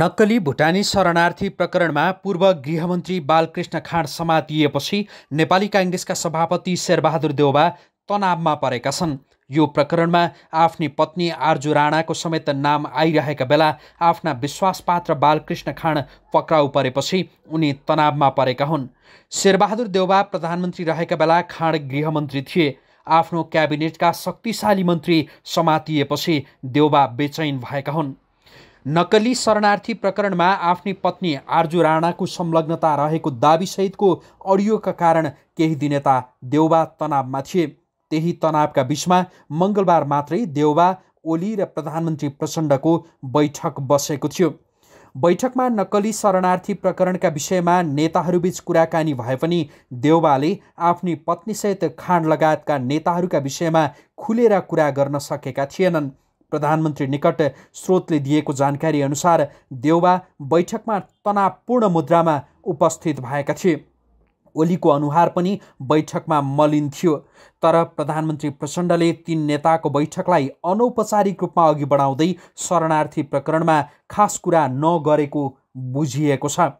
नक्कली भुटानी शरणार्थी प्रकरणमा पूर्व गृहमन्त्री बालकृष्ण खाँड समातिएपछि नेपाली काङ्ग्रेसका सभापति शेरबहादुर देउबा तनावमा परेका छन् यो प्रकरणमा आफ्नी पत्नी आर्जु राणाको समेत नाम आइरहेका बेला आफ्ना विश्वासपात्र बालकृष्ण खाँड पक्राउ परेपछि उनी तनावमा परेका हुन् शेरबहादुर देउबा प्रधानमन्त्री रहेका बेला खाँड गृहमन्त्री थिए आफ्नो क्याबिनेटका शक्तिशाली मन्त्री समातिएपछि देउबा बेचैन भएका हुन् नक्कली शरणार्थी प्रकरणमा आफ्नी पत्नी आर्जु राणाको संलग्नता रहेको दावीसहितको अडियोका कारण केही दिन यता देउबा तनावमा थिए त्यही तनावका बिचमा मङ्गलबार मात्रै देउबा ओली र प्रधानमन्त्री प्रचण्डको बैठक बसेको थियो बैठकमा नक्कली शरणार्थी प्रकरणका विषयमा नेताहरूबीच कुराकानी भए पनि देउबाले आफ्नी पत्नीसहित खाँड लगायतका नेताहरूका विषयमा खुलेर कुरा गर्न सकेका थिएनन् प्रधानमन्त्री निकट स्रोतले दिएको जानकारी अनुसार देउबा बैठकमा तनावपूर्ण मुद्रामा उपस्थित भएका थिए ओलीको अनुहार पनि बैठकमा मलिन थियो तर प्रधानमन्त्री प्रचण्डले तीन नेताको बैठकलाई अनौपचारिक रूपमा अघि बढाउँदै शरणार्थी प्रकरणमा खास कुरा नगरेको बुझिएको छ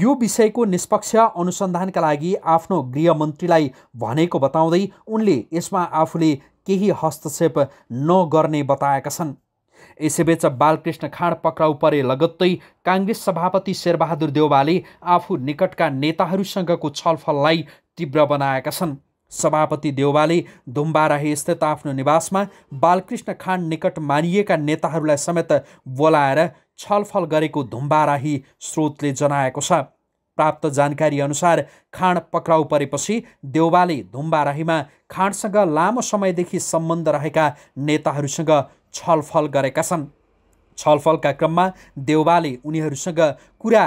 यो विषयको निष्पक्ष अनुसन्धानका लागि आफ्नो गृहमन्त्रीलाई भनेको बताउँदै उनले यसमा आफूले केही हस्तक्षेप नगर्ने बताएका छन् यसैबीच बालकृष्ण खाँड पक्राउ परे लगत्तै काङ्ग्रेस सभापति शेरबहादुर देउवाले आफू निकटका नेताहरूसँगको छलफललाई तीव्र बनाएका छन् सभापति देउवाले धुम्बाराही स्थित आफ्नो निवासमा बालकृष्ण खाँड निकट मानिएका नेताहरूलाई समेत बोलाएर छलफल गरेको धुम्बाराही स्रोतले जनाएको छ प्राप्त जानकारी अनुसार खाँड पक्राउ परेपछि देउबाले धुम्बाराहीमा खाँडसँग लामो समयदेखि सम्बन्ध रहेका नेताहरूसँग छलफल गरेका छन् छलफलका क्रममा देउबाले उनीहरूसँग कुरा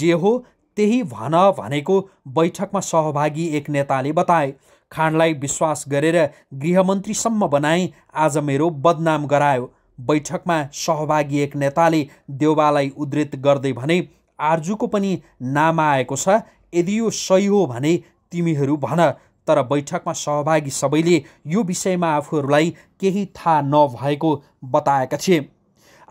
जे हो त्यही भन भनेको बैठकमा सहभागी एक नेताले बताए खाँडलाई विश्वास गरेर गृहमन्त्रीसम्म बनाए आज मेरो बदनाम गरायो बैठकमा सहभागी एक नेताले देउबालाई उद्धित गर्दै भने आर्जुको पनि नाम आएको छ यदि यो सही हो भने तिमीहरू भन तर बैठकमा सहभागी सबैले यो विषयमा आफूहरूलाई केही थाहा नभएको बताएका थिए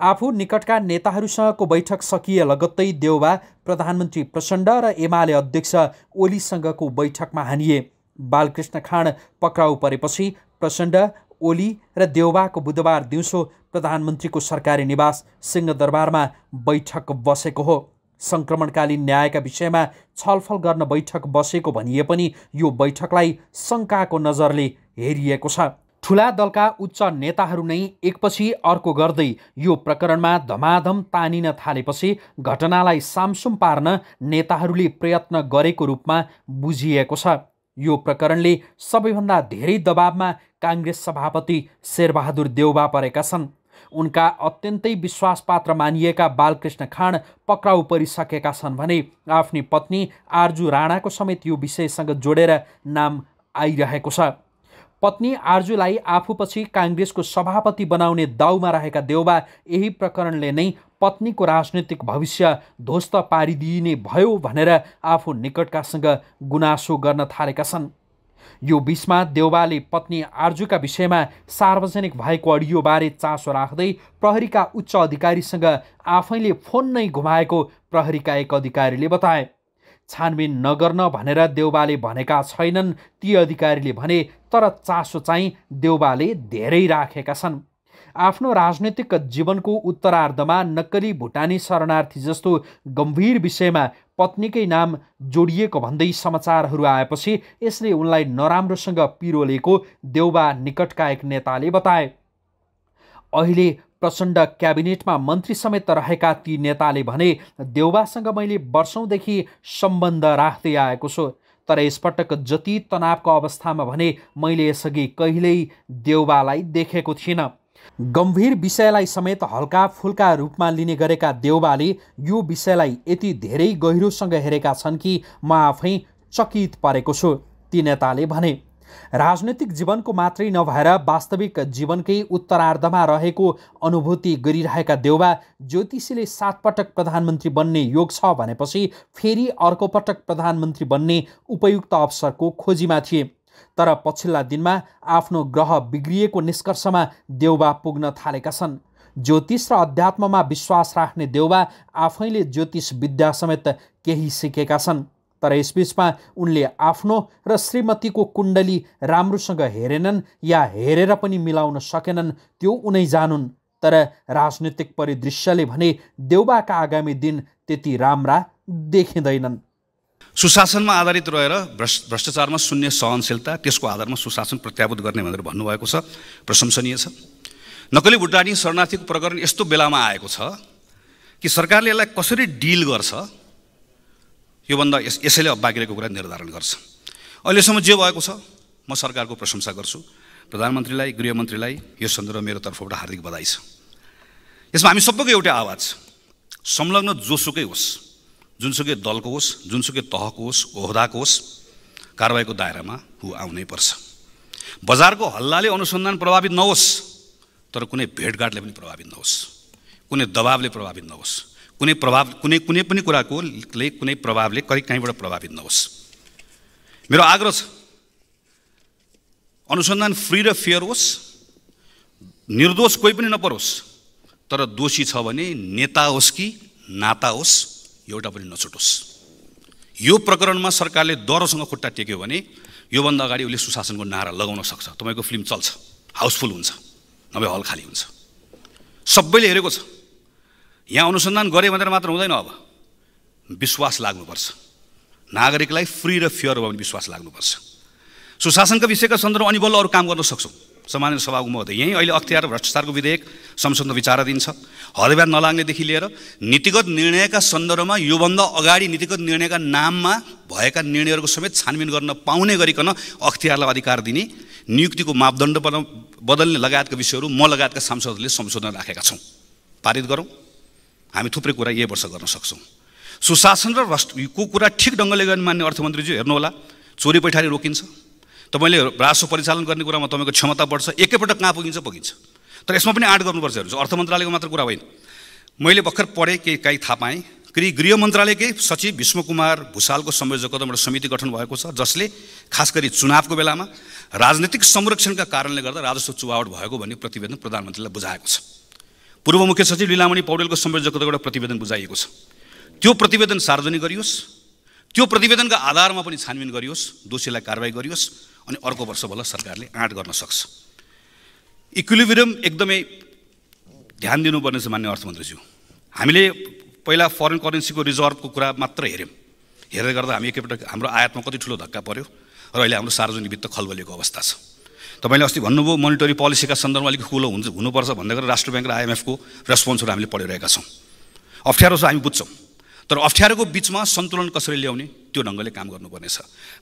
आफू निकटका नेताहरूसँगको बैठक सकिए लगत्तै देउबा प्रधानमन्त्री प्रचण्ड र एमाले अध्यक्ष ओलीसँगको बैठकमा हानिए बालकृष्ण खाँड पक्राउ परेपछि प्रचण्ड ओली र देउबाको बुधबार दिउँसो प्रधानमन्त्रीको सरकारी निवास सिंहदरबारमा बैठक बसेको हो सङ्क्रमणकालीन न्यायका विषयमा छलफल गर्न बैठक बसेको भनिए पनि यो बैठकलाई शङ्काको नजरले हेरिएको छ ठुला दलका उच्च नेताहरू नै एकपछि अर्को गर्दै यो प्रकरणमा धमाधम तानिन थालेपछि घटनालाई सामसुम पार्न नेताहरूले प्रयत्न गरेको रूपमा बुझिएको छ यो प्रकरणले सबैभन्दा धेरै दबाबमा काङ्ग्रेस सभापति शेरबहादुर देउबा परेका छन् उनका अत्यन्तै विश्वासपात्र मानिएका बालकृष्ण खाँड पक्राउ परिसकेका छन् भने आफ्नी पत्नी आर्जु राणाको समेत यो विषयसँग जोडेर नाम आइरहेको छ पत्नी आर्जुलाई आफूपछि काङ्ग्रेसको सभापति बनाउने दाउमा रहेका देउबा यही प्रकरणले नै पत्नीको राजनैतिक भविष्य ध्वस्त पारिदिइने भयो भनेर आफू निकटकासँग गुनासो गर्न थालेका छन् यो बिचमा देउबाले पत्नी आर्जुका विषयमा सार्वजनिक भएको अडियोबारे चासो राख्दै प्रहरीका उच्च अधिकारीसँग आफैले फोन नै घुमाएको प्रहरीका एक अधिकारीले बताए छानबिन नगर्न भनेर देउबाले भनेका छैनन् ती अधिकारीले भने तर चासो चाहिँ देउबाले धेरै राखेका छन् आफ्नो राजनैतिक जीवनको उत्तरार्धमा नक्कली भुटानी शरणार्थी जस्तो गम्भीर विषयमा पत्नीकै नाम जोडिएको भन्दै समाचारहरू आएपछि यसले उनलाई नराम्रोसँग पिरोलेको देउबा निकटका एक नेताले बताए अहिले प्रचण्ड क्याबिनेटमा मन्त्री समेत रहेका ती नेताले भने देउबासँग मैले वर्षौँदेखि सम्बन्ध राख्दै आएको छु तर यसपटक जति तनावको अवस्थामा भने मैले यसअघि कहिल्यै देउबालाई देखेको थिइनँ गम्भीर विषयलाई समेत हल्का फुल्का रूपमा लिने गरेका देउबाले यो विषयलाई यति धेरै गहिरोसँग हेरेका छन् कि म आफै चकित परेको छु ती नेताले भने राजनैतिक जीवनको मात्रै नभएर वास्तविक जीवनकै उत्तरार्धमा रहेको अनुभूति गरिरहेका देउबा ज्योतिषीले सातपटक प्रधानमन्त्री बन्ने योग छ भनेपछि फेरि अर्को पटक प्रधानमन्त्री बन्ने उपयुक्त अवसरको खोजीमा थिए तर पछिल्ला दिनमा आफ्नो ग्रह बिग्रिएको निष्कर्षमा देउबा पुग्न थालेका छन् ज्योतिष र अध्यात्ममा विश्वास राख्ने देउबा आफैले ज्योतिष विद्या समेत केही सिकेका छन् तर यसबिचमा उनले आफ्नो र श्रीमतीको कुण्डली राम्रोसँग हेरेनन् या हेरेर पनि मिलाउन सकेनन् त्यो उनै जानुन् तर राजनीतिक परिदृश्यले भने देउबाका आगामी दिन त्यति राम्रा देखिँदैनन् सुशासनमा आधारित रहेर भ्रष्ट भ्रष्टाचारमा शून्य सहनशीलता त्यसको आधारमा सुशासन प्रत्याभूत गर्ने भनेर भन्नुभएको छ प्रशंसनीय छ नकली भुटानी शरणार्थीको प्रकरण यस्तो बेलामा आएको छ कि सरकारले यसलाई कसरी डिल गर्छ योभन्दा यस यसैले बाँकी कुरा निर्धारण गर्छ अहिलेसम्म जे भएको छ म सरकारको प्रशंसा गर्छु प्रधानमन्त्रीलाई गृहमन्त्रीलाई यो सन्दर्भमा मेरो तर्फबाट हार्दिक बधाई छ यसमा हामी सबैको एउटा आवाज संलग्न जोसुकै होस् जुनसुकै दलको होस् जुनसुकै तहको होस् ओहदाको होस् कारवाहीको दायरामा हु आउनै पर्छ बजारको हल्लाले अनुसन्धान प्रभावित नहोस् तर कुनै भेटघाटले पनि प्रभावित नहोस् कुनै दबावले प्रभावित नहोस् कुनै प्रभाव कुनै कुनै पनि कुराकोले कुनै प्रभावले कहीँ कहीँबाट प्रभावित नहोस् मेरो आग्रह छ अनुसन्धान फ्री र फेयर होस् निर्दोष कोही पनि नपरोस् तर दोषी छ भने नेता होस् कि नाता होस् एउटा पनि नछुटोस् यो प्रकरणमा सरकारले दरोसँग खुट्टा टेक्यो भने योभन्दा अगाडि उसले सुशासनको नारा लगाउन सक्छ तपाईँको फिल्म चल्छ हाउसफुल हुन्छ नभए हल खाली हुन्छ सबैले हेरेको छ यहाँ अनुसन्धान गरे भनेर मात्र हुँदैन अब विश्वास लाग्नुपर्छ नागरिकलाई फ्री र फियर भयो भने विश्वास लाग्नुपर्छ सुशासनका विषयका सन्दर्भमा अनि बल्ल अरू काम गर्न सक्छौँ सामान्य सभाको महोदय यहीँ अहिले अख्तियार भ्रष्टाचारको विधेयक संसदमा विचाराधीन दिन्छ हरिबार नलाग्नेदेखि लिएर नीतिगत निर्णयका सन्दर्भमा योभन्दा अगाडि नीतिगत निर्णयका नाममा भएका निर्णयहरूको समेत छानबिन गर्न पाउने गरिकन अख्तियारलाई अधिकार दिने नियुक्तिको मापदण्ड बदल्ने लगायतका विषयहरू म लगायतका सांसदहरूले संशोधन राखेका छौँ पारित गरौँ हामी थुप्रै कुरा यही वर्ष गर्न सक्छौँ सुशासन र को कुरा ठिक ढङ्गले गर्ने मान्ने अर्थमन्त्रीज्यू हेर्नुहोला चोरी पैठारी रोकिन्छ तपाईँले राजस्व परिचालन गर्ने कुरामा तपाईँको क्षमता बढ्छ एकैपटक कहाँ पुगिन्छ पुगिन्छ तर यसमा पनि आँट गर्नुपर्छ हेर्नुहोस् अर्थ मन्त्रालयको मात्र कुरा होइन मैले भर्खर पढेँ केही काहीँ थाहा पाएँ कि गृह मन्त्रालयकै सचिव विश्वकुमार भूषालको संयोजकत्वमा एउटा समिति गठन भएको छ जसले खास गरी चुनावको बेलामा राजनैतिक संरक्षणका कारणले गर्दा राजस्व चुवावट भएको भन्ने प्रतिवेदन प्रधानमन्त्रीलाई बुझाएको छ पूर्व मुख्य सचिव लीलामणि पौडेलको संयोजकत्व एउटा प्रतिवेदन बुझाइएको छ त्यो प्रतिवेदन सार्वजनिक गरियोस् त्यो प्रतिवेदनका आधारमा पनि छानबिन गरियोस् दोषीलाई कारवाही गरियोस् अनि अर्को वर्ष बल्ल सरकारले आँट गर्न सक्छ इक्विलिभिरियम एकदमै ध्यान दिनुपर्ने छ मान्य अर्थमन्त्रीज्यू हामीले पहिला फरेन करेन्सीको रिजर्भको कुरा मात्र हेऱ्यौँ हेर्दै गर्दा हामी एकैपल्ट हाम्रो आयातमा कति ठुलो धक्का पऱ्यो र अहिले हाम्रो सार्वजनिक वित्त खलबलिएको अवस्था छ तपाईँले अस्ति भन्नुभयो मोनिटरी पोलिसीका सन्दर्भमा अलिक खुलो हुन्छ हुनुपर्छ भन्दै गरेर राष्ट्र ब्याङ्क र आइएमएफको रेस्पोन्सहरू हामीले पढिरहेका छौँ अप्ठ्यारो छ हामी बुझ्छौँ तर अप्ठ्यारोको बिचमा सन्तुलन कसरी ल्याउने त्यो ढङ्गले काम गर्नुपर्नेछ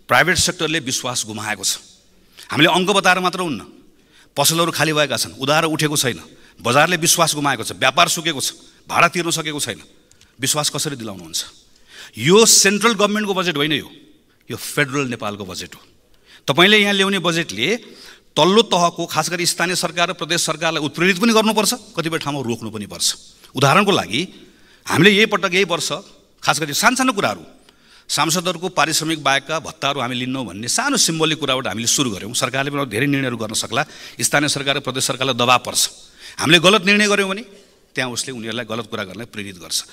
प्राइभेट सेक्टरले विश्वास गुमाएको छ हामीले अङ्क बताएर मात्र हुन्न पसलहरू खाली भएका छन् उधारो उठेको छैन बजारले विश्वास गुमाएको छ व्यापार सुकेको छ भाडा तिर्न सकेको छैन विश्वास कसरी दिलाउनुहुन्छ यो सेन्ट्रल गभर्मेन्टको बजेट होइन यो यो फेडरल नेपालको बजेट हो तपाईँले यहाँ ल्याउने बजेटले तल्लो तहको खास गरी स्थानीय सरकार र प्रदेश सरकारलाई उत्प्रेरित पनि गर्नुपर्छ कतिपय ठाउँमा रोक्नु पनि पर्छ उदाहरणको लागि हामीले यही पटक यही वर्ष खास गरी सानसानो कुराहरू सांसदहरूको पारिश्रमिक बाहेकका भत्ताहरू हामी लिन्नौँ भन्ने सानो सिम्बोलिक कुराबाट हामीले सुरु गऱ्यौँ सरकारले पनि धेरै निर्णयहरू गर्न सक्ला स्थानीय सरकार र प्रदेश सरकारलाई दबाव पर्छ हामीले गलत निर्णय गऱ्यौँ भने त्यहाँ उसले उनीहरूलाई गलत कुरा गर्नलाई प्रेरित गर्छ